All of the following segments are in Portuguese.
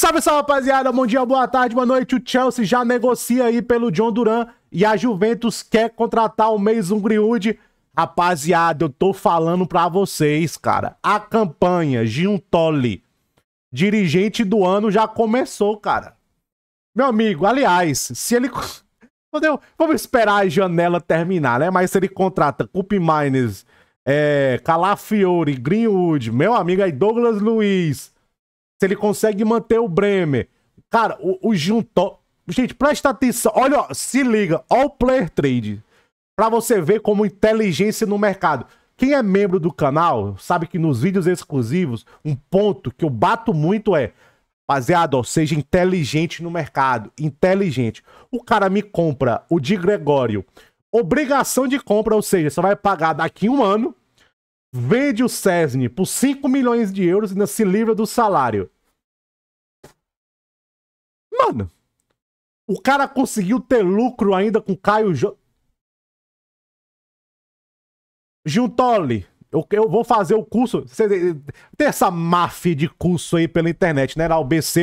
Salve, salve, rapaziada. Bom dia, boa tarde, boa noite. O Chelsea já negocia aí pelo John Duran e a Juventus quer contratar o Mason Greenwood. Rapaziada, eu tô falando pra vocês, cara. A campanha Giuntoli, dirigente do ano, já começou, cara. Meu amigo, aliás, se ele... Entendeu? Vamos esperar a janela terminar, né? Mas se ele contrata Cup Miners, é, Calafiore, Greenwood, meu amigo aí, Douglas Luiz, se ele consegue manter o Bremer. Cara, o, o Junto... Gente, presta atenção. Olha, ó, se liga. Olha o player trade. Pra você ver como inteligência no mercado. Quem é membro do canal sabe que nos vídeos exclusivos, um ponto que eu bato muito é. Rapaziada, seja inteligente no mercado. Inteligente. O cara me compra o de Gregório. Obrigação de compra, ou seja, você vai pagar daqui um ano. Vende o Cesne por 5 milhões de euros e ainda se livra do salário. Mano, o cara conseguiu ter lucro ainda com Caio jo... Juntoli. Eu, eu vou fazer o curso. Você, tem essa máfia de curso aí pela internet, né? Era BC,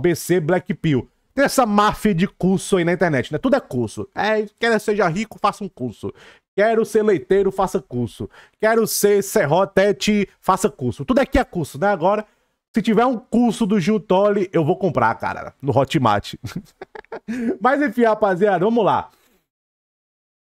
BC Black Pill. Tem essa máfia de curso aí na internet, né? Tudo é curso. É, quer seja rico, faça um curso. Quero ser leiteiro, faça curso. Quero ser serrotete, faça curso. Tudo aqui é curso, né? Agora se tiver um curso do Gil Tolle, eu vou comprar, cara, no Hotmart. Mas enfim, rapaziada, vamos lá.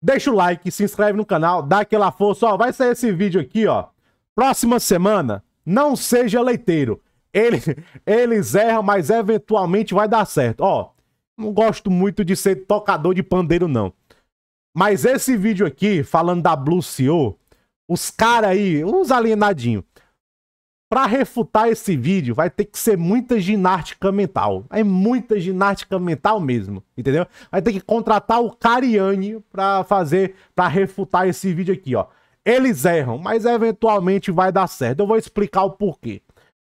Deixa o like, se inscreve no canal, dá aquela força. Ó, vai sair esse vídeo aqui, ó. Próxima semana, não seja leiteiro. Ele, eles erram, mas eventualmente vai dar certo. Ó, não gosto muito de ser tocador de pandeiro, não. Mas esse vídeo aqui, falando da Blue CEO, os caras aí, uns alienadinhos para refutar esse vídeo, vai ter que ser muita ginástica mental. É muita ginástica mental mesmo, entendeu? Vai ter que contratar o Cariani para fazer, para refutar esse vídeo aqui, ó. Eles erram, mas eventualmente vai dar certo. Eu vou explicar o porquê.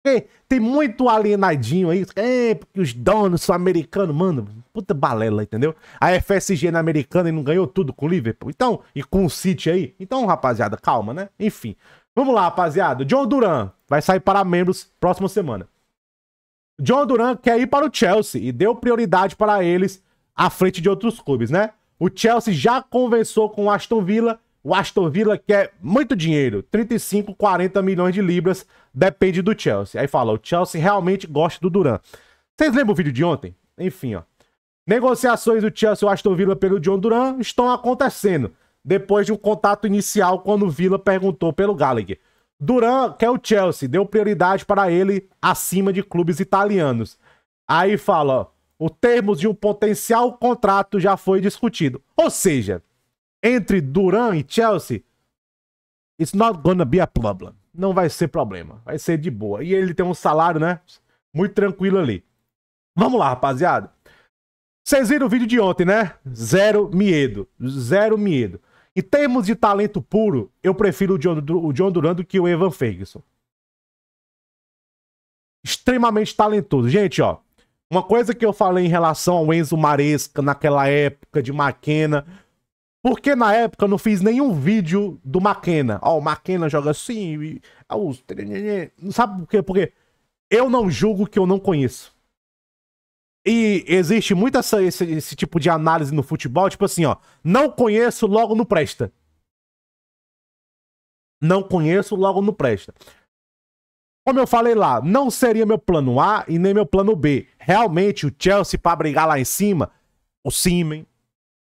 Porque tem muito alienadinho aí, é, porque os donos são americanos, mano, puta balela, entendeu? A FSG na americana e não ganhou tudo com o Liverpool, então, e com o City aí. Então, rapaziada, calma, né? Enfim, Vamos lá, rapaziada. John Duran vai sair para membros próxima semana. John Duran quer ir para o Chelsea e deu prioridade para eles à frente de outros clubes, né? O Chelsea já conversou com o Aston Villa. O Aston Villa quer muito dinheiro, 35, 40 milhões de libras, depende do Chelsea. Aí fala, o Chelsea realmente gosta do Duran. Vocês lembram o vídeo de ontem? Enfim, ó. Negociações do Chelsea e o Aston Villa pelo John Duran estão acontecendo depois de um contato inicial quando Villa perguntou pelo Gallagher. Duran quer o Chelsea, deu prioridade para ele acima de clubes italianos. Aí fala, ó, o termos de um potencial contrato já foi discutido. Ou seja, entre Duran e Chelsea, it's not gonna be a problem. Não vai ser problema, vai ser de boa. E ele tem um salário, né, muito tranquilo ali. Vamos lá, rapaziada. Vocês viram o vídeo de ontem, né? Zero medo, zero medo. Em termos de talento puro, eu prefiro o John, o John Duran do que o Evan Ferguson. Extremamente talentoso. Gente, ó. Uma coisa que eu falei em relação ao Enzo Maresca naquela época de Maquena. Porque na época eu não fiz nenhum vídeo do Maquena. Ó, o Maquena joga assim. E... Ah, né, né, né, não sabe por quê? Porque eu não julgo que eu não conheço. E existe muito essa, esse, esse tipo de análise no futebol, tipo assim, ó. Não conheço, logo não presta. Não conheço, logo não presta. Como eu falei lá, não seria meu plano A e nem meu plano B. Realmente, o Chelsea para brigar lá em cima, o Simen,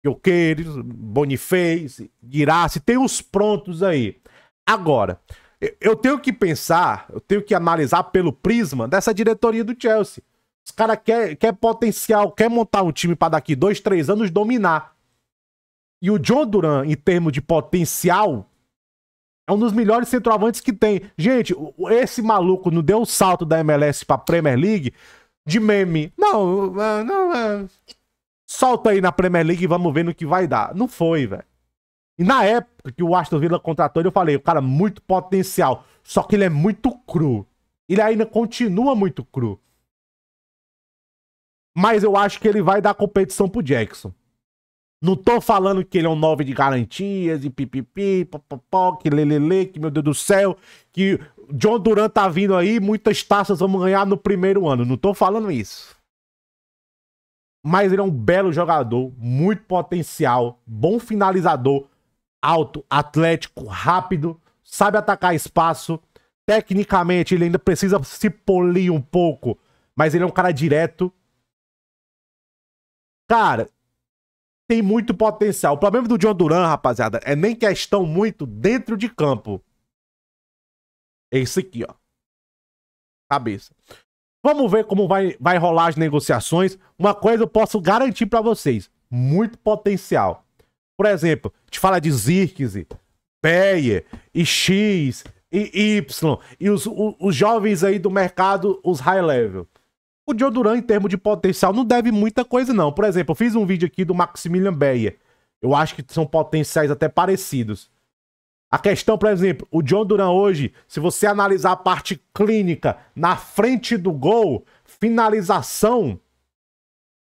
Joqueiros, Boniface, Girassi, tem os prontos aí. Agora, eu tenho que pensar, eu tenho que analisar pelo prisma dessa diretoria do Chelsea. Os cara quer potencial, quer montar um time para daqui dois, três anos dominar. E o John Duran, em termos de potencial, é um dos melhores centroavantes que tem. Gente, esse maluco não deu o salto da MLS pra Premier League de meme. Não, é, não, não. É. Solta aí na Premier League e vamos ver no que vai dar. Não foi, velho. E na época que o Aston Villa contratou ele, eu falei, o cara é muito potencial. Só que ele é muito cru. Ele ainda continua muito cru mas eu acho que ele vai dar competição pro Jackson. Não tô falando que ele é um 9 de garantias e pipipi, popopó, que lelele, que meu Deus do céu, que John Duran tá vindo aí, muitas taças vamos ganhar no primeiro ano. Não tô falando isso. Mas ele é um belo jogador, muito potencial, bom finalizador, alto, atlético, rápido, sabe atacar espaço. Tecnicamente, ele ainda precisa se polir um pouco, mas ele é um cara direto, Cara, tem muito potencial. O problema do John Duran, rapaziada, é nem questão muito dentro de campo. É esse aqui, ó. Cabeça. Vamos ver como vai, vai rolar as negociações. Uma coisa eu posso garantir para vocês. Muito potencial. Por exemplo, te fala de Zirkzee, Peyer e X e Y e os, os, os jovens aí do mercado, os high level. O Joe Duran, em termos de potencial, não deve muita coisa, não. Por exemplo, eu fiz um vídeo aqui do Maximilian Beyer. Eu acho que são potenciais até parecidos. A questão, por exemplo, o John Duran hoje, se você analisar a parte clínica na frente do gol, finalização,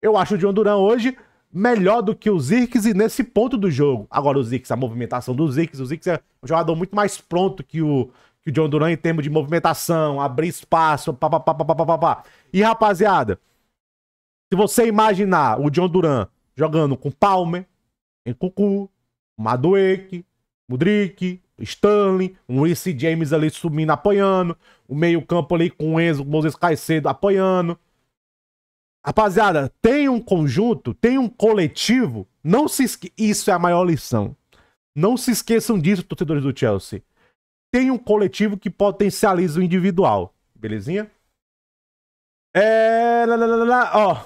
eu acho o John Duran hoje melhor do que o Zirkes e nesse ponto do jogo. Agora o Zirkes, a movimentação do Zirkes, o Zirkes é um jogador muito mais pronto que o, que o John Duran em termos de movimentação, abrir espaço, papapá, E rapaziada, se você imaginar o John Duran jogando com Palmer, em Cucu, Madueque Mudrik, Stanley, um Reece James ali subindo, apoiando, o meio-campo ali com Enzo, Moses Caicedo apoiando. Rapaziada, tem um conjunto, tem um coletivo. Não se esque... Isso é a maior lição. Não se esqueçam disso, torcedores do Chelsea tem um coletivo que potencializa o individual. Belezinha? É. Lá, lá, lá, ó.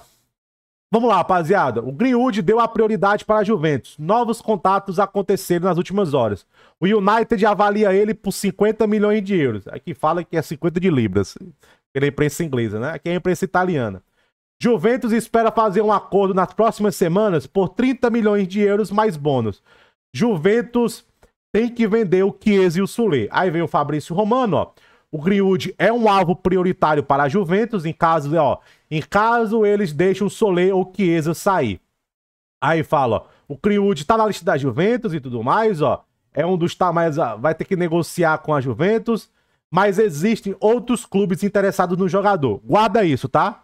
Vamos lá, rapaziada. O Greenwood deu a prioridade para a Juventus. Novos contatos aconteceram nas últimas horas. O United avalia ele por 50 milhões de euros. Aqui fala que é 50 de libras. Pela imprensa inglesa, né? Aqui é a imprensa italiana. Juventus espera fazer um acordo nas próximas semanas por 30 milhões de euros mais bônus. Juventus tem que vender o Chiesa e o Sulé. Aí vem o Fabrício Romano, ó. O Griud é um alvo prioritário para a Juventus em caso, ó, em caso eles deixem o Solé ou o Chiesa sair. Aí fala, ó, o Griud tá na lista da Juventus e tudo mais, ó. É um dos tá mais vai ter que negociar com a Juventus, mas existem outros clubes interessados no jogador. Guarda isso, tá?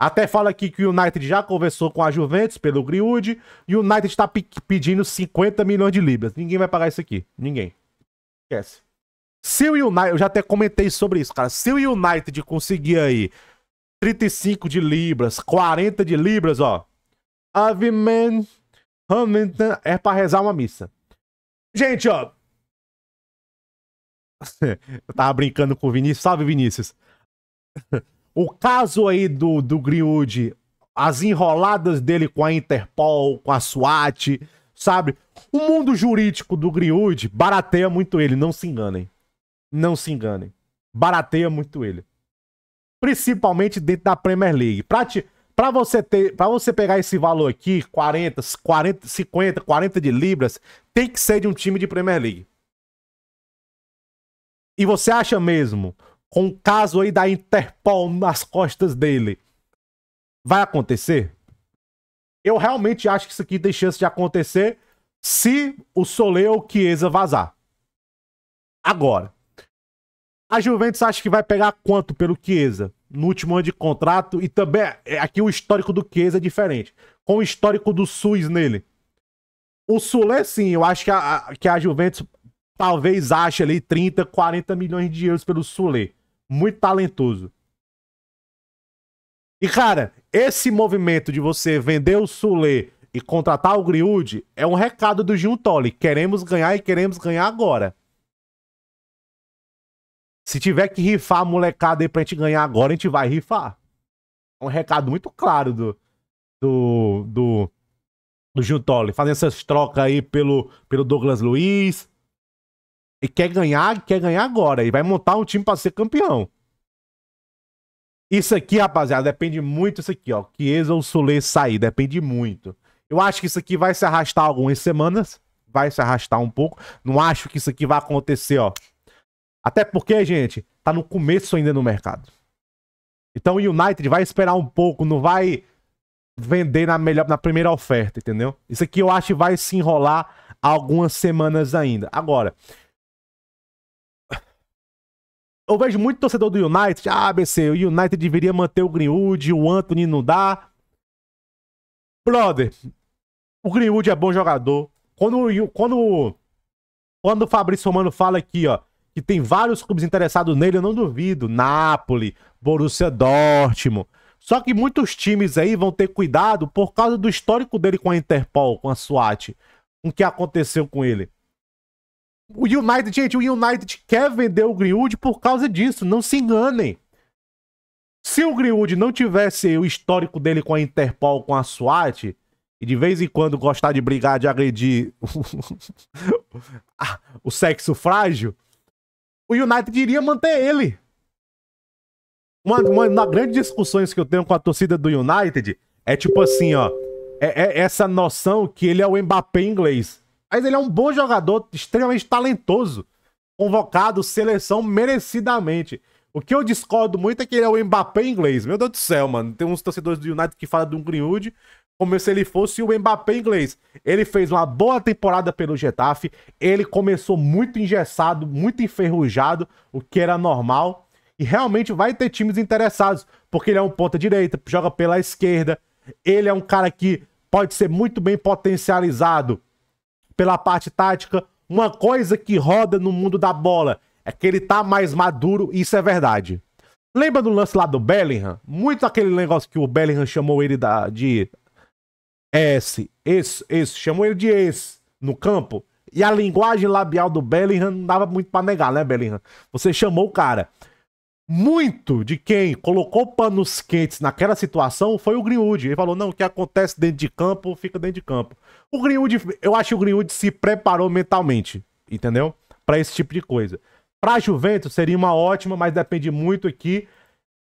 Até fala aqui que o United já conversou com a Juventus pelo Griwood e o United está pedindo 50 milhões de libras. Ninguém vai pagar isso aqui. Ninguém. Esquece. Se o United, eu já até comentei sobre isso, cara. Se o United conseguir aí 35 de libras, 40 de libras, ó. Aviman Hamilton é para rezar uma missa. Gente, ó. eu tava brincando com o Vinícius. Salve, Vinícius. O caso aí do, do Greenwood, as enroladas dele com a Interpol, com a SWAT, sabe? O mundo jurídico do Greenwood barateia muito ele, não se enganem. Não se enganem. Barateia muito ele. Principalmente dentro da Premier League. Pra, te, pra, você, ter, pra você pegar esse valor aqui, 40, 40, 50, 40 de libras, tem que ser de um time de Premier League. E você acha mesmo com o caso aí da Interpol nas costas dele. Vai acontecer? Eu realmente acho que isso aqui tem chance de acontecer se o o Chiesa vazar. Agora, a Juventus acha que vai pegar quanto pelo Chiesa no último ano de contrato e também é, aqui o histórico do Chiesa é diferente, com o histórico do SUS nele. O Sulé, sim, eu acho que a, que a Juventus talvez ache ali 30, 40 milhões de euros pelo Sulé muito talentoso. E, cara, esse movimento de você vender o Sulê e contratar o Griud é um recado do Gil Tolle. Queremos ganhar e queremos ganhar agora. Se tiver que rifar a molecada aí pra gente ganhar agora, a gente vai rifar. É um recado muito claro do. do. do. do Gil Tolle. Fazendo essas trocas aí pelo, pelo Douglas Luiz, e quer ganhar, quer ganhar agora. E vai montar um time para ser campeão. Isso aqui, rapaziada, depende muito isso aqui, ó. Chiesa ou Solê sair, depende muito. Eu acho que isso aqui vai se arrastar algumas semanas. Vai se arrastar um pouco. Não acho que isso aqui vai acontecer, ó. Até porque, gente, tá no começo ainda no mercado. Então o United vai esperar um pouco, não vai vender na, melhor, na primeira oferta, entendeu? Isso aqui eu acho que vai se enrolar algumas semanas ainda. Agora, eu vejo muito torcedor do United. Ah, BC, o United deveria manter o Greenwood, o Anthony não dá. Brother, o Greenwood é bom jogador. Quando, quando, quando o Fabrício Romano fala aqui, ó, que tem vários clubes interessados nele, eu não duvido. Napoli, Borussia Dortmund. Só que muitos times aí vão ter cuidado por causa do histórico dele com a Interpol, com a SWAT, com o que aconteceu com ele. O United, gente, o United quer vender o Greenwood por causa disso, não se enganem. Se o Greenwood não tivesse o histórico dele com a Interpol, com a SWAT, e de vez em quando gostar de brigar, de agredir o sexo frágil, o United iria manter ele. Uma, uma das grandes discussões que eu tenho com a torcida do United é tipo assim, ó. É, é essa noção que ele é o Mbappé inglês. Mas ele é um bom jogador, extremamente talentoso. Convocado, seleção merecidamente. O que eu discordo muito é que ele é o Mbappé inglês. Meu Deus do céu, mano. Tem uns torcedores do United que falam do Greenwood como se ele fosse o Mbappé inglês. Ele fez uma boa temporada pelo Getafe, ele começou muito engessado, muito enferrujado, o que era normal, e realmente vai ter times interessados, porque ele é um ponta direita, joga pela esquerda, ele é um cara que pode ser muito bem potencializado pela parte tática. Uma coisa que roda no mundo da bola é que ele tá mais maduro, e isso é verdade. Lembra do lance lá do Bellingham? Muito aquele negócio que o Bellingham chamou ele da, de S, esse, esse, chamou ele de S no campo. E a linguagem labial do Bellingham não dava muito para negar, né, Bellingham? Você chamou o cara. Muito de quem colocou panos quentes naquela situação foi o Greenwood. Ele falou: não, o que acontece dentro de campo fica dentro de campo. O Greenwood, eu acho que o Greenwood se preparou mentalmente, entendeu? Para esse tipo de coisa. Para a Juventus seria uma ótima, mas depende muito aqui.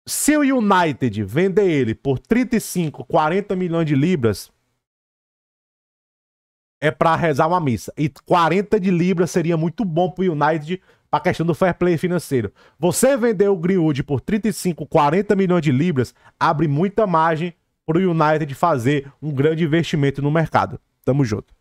Se o United vender ele por 35, 40 milhões de libras, é para rezar uma missa. E 40 de libras seria muito bom para o United para a questão do fair play financeiro. Você vender o Greenwood por 35, 40 milhões de libras abre muita margem para o United fazer um grande investimento no mercado. Tamo junto.